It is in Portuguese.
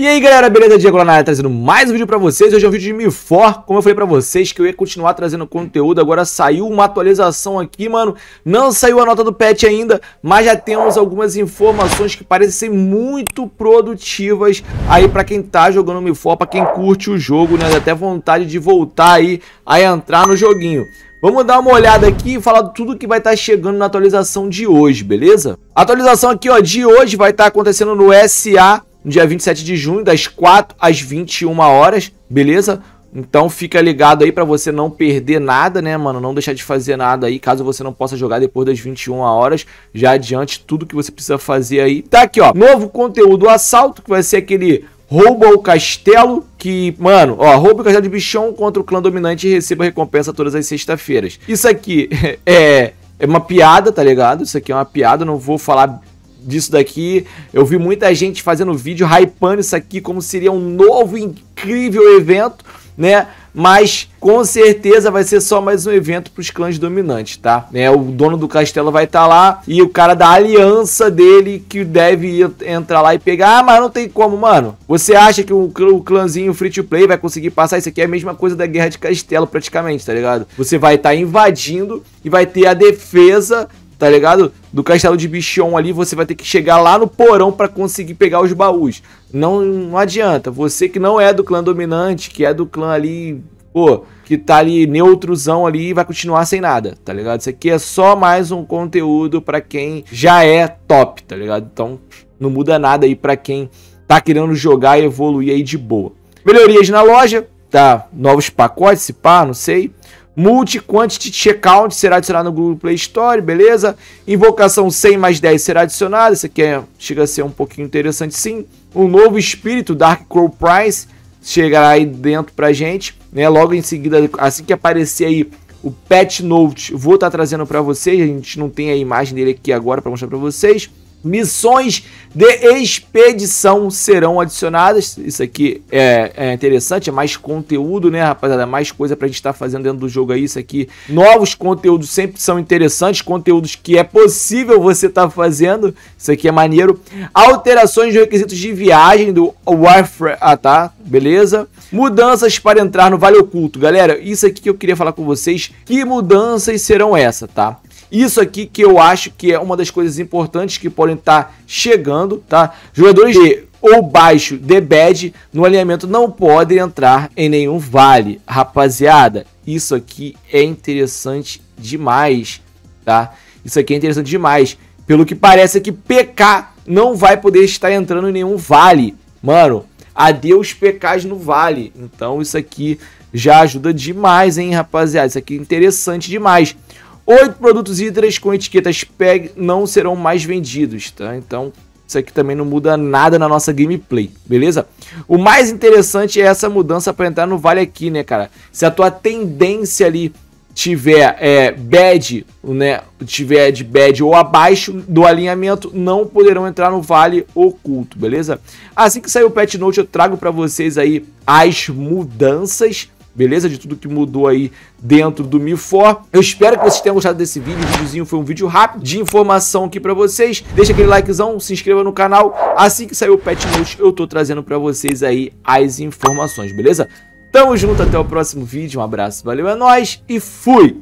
E aí galera, beleza? Diego Lanara trazendo mais um vídeo pra vocês. Hoje é um vídeo de Mifor, como eu falei pra vocês que eu ia continuar trazendo conteúdo. Agora saiu uma atualização aqui, mano. Não saiu a nota do patch ainda, mas já temos algumas informações que parecem ser muito produtivas aí pra quem tá jogando Mifor, pra quem curte o jogo, né? Dá até vontade de voltar aí a entrar no joguinho. Vamos dar uma olhada aqui e falar tudo que vai estar tá chegando na atualização de hoje, beleza? A atualização aqui ó, de hoje vai estar tá acontecendo no SA no dia 27 de junho, das 4 às 21 horas, beleza? Então fica ligado aí para você não perder nada, né, mano? Não deixar de fazer nada aí, caso você não possa jogar depois das 21 horas, já adiante tudo que você precisa fazer aí. Tá aqui, ó. Novo conteúdo assalto, que vai ser aquele rouba o castelo, que, mano, ó, rouba o castelo de bichão contra o clã dominante e receba recompensa todas as sexta-feiras. Isso aqui é é uma piada, tá ligado? Isso aqui é uma piada, não vou falar disso daqui. Eu vi muita gente fazendo vídeo hypando isso aqui como seria um novo incrível evento, né? Mas com certeza vai ser só mais um evento para os clãs dominantes, tá? É, o dono do castelo vai estar tá lá e o cara da aliança dele que deve entrar lá e pegar. Ah, mas não tem como, mano. Você acha que o, o clãzinho free to play vai conseguir passar? Isso aqui é a mesma coisa da guerra de castelo, praticamente, tá ligado? Você vai estar tá invadindo e vai ter a defesa tá ligado? Do castelo de Bichon ali, você vai ter que chegar lá no porão para conseguir pegar os baús. Não, não adianta. Você que não é do clã dominante, que é do clã ali, pô, que tá ali neutrozão ali e vai continuar sem nada, tá ligado? Isso aqui é só mais um conteúdo para quem já é top, tá ligado? Então, não muda nada aí para quem tá querendo jogar e evoluir aí de boa. Melhorias na loja, tá? Novos pacotes, se pá, não sei. Multi-Quantity Checkout será adicionado no Google Play Store, beleza? Invocação 100 mais 10 será adicionada, isso aqui é, chega a ser um pouquinho interessante sim. Um novo espírito, Dark Crow Price, chegará aí dentro pra gente, né? Logo em seguida, assim que aparecer aí o Patch Note, vou estar tá trazendo para vocês, a gente não tem a imagem dele aqui agora para mostrar para vocês. Missões de expedição serão adicionadas. Isso aqui é, é, interessante, é mais conteúdo, né, rapaziada? É mais coisa pra gente estar tá fazendo dentro do jogo aí. Isso aqui, novos conteúdos sempre são interessantes, conteúdos que é possível você estar tá fazendo. Isso aqui é maneiro. Alterações de requisitos de viagem do Warfare. Ah, tá, beleza. Mudanças para entrar no Vale Oculto. Galera, isso aqui que eu queria falar com vocês. Que mudanças serão essa, tá? Isso aqui que eu acho que é uma das coisas importantes que podem estar tá chegando, tá? Jogadores de ou baixo de bad no alinhamento não podem entrar em nenhum vale. Rapaziada, isso aqui é interessante demais, tá? Isso aqui é interessante demais. Pelo que parece é que PK não vai poder estar entrando em nenhum vale. Mano, adeus PKs no vale. Então isso aqui já ajuda demais, hein, rapaziada? Isso aqui é interessante demais. Oito produtos hidras com etiquetas PEG não serão mais vendidos, tá? Então, isso aqui também não muda nada na nossa gameplay, beleza? O mais interessante é essa mudança para entrar no vale aqui, né, cara? Se a tua tendência ali tiver é, bad, né, tiver de bad ou abaixo do alinhamento, não poderão entrar no vale oculto, beleza? Assim que sair o patch note, eu trago para vocês aí as mudanças beleza? De tudo que mudou aí dentro do MiFor. Eu espero que vocês tenham gostado desse vídeo. O videozinho foi um vídeo rápido de informação aqui pra vocês. Deixa aquele likezão, se inscreva no canal. Assim que sair o Pet News, eu tô trazendo pra vocês aí as informações, beleza? Tamo junto, até o próximo vídeo. Um abraço, valeu, é nóis e fui!